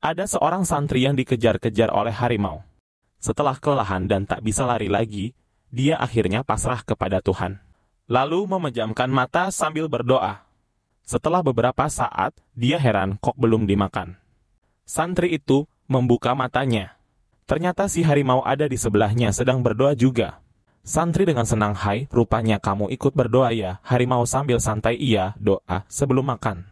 Ada seorang santri yang dikejar-kejar oleh harimau. Setelah kelelahan dan tak bisa lari lagi, dia akhirnya pasrah kepada Tuhan. Lalu memejamkan mata sambil berdoa. Setelah beberapa saat, dia heran kok belum dimakan. Santri itu membuka matanya. Ternyata si harimau ada di sebelahnya sedang berdoa juga. Santri dengan senang hai, rupanya kamu ikut berdoa ya, harimau sambil santai iya, doa sebelum makan.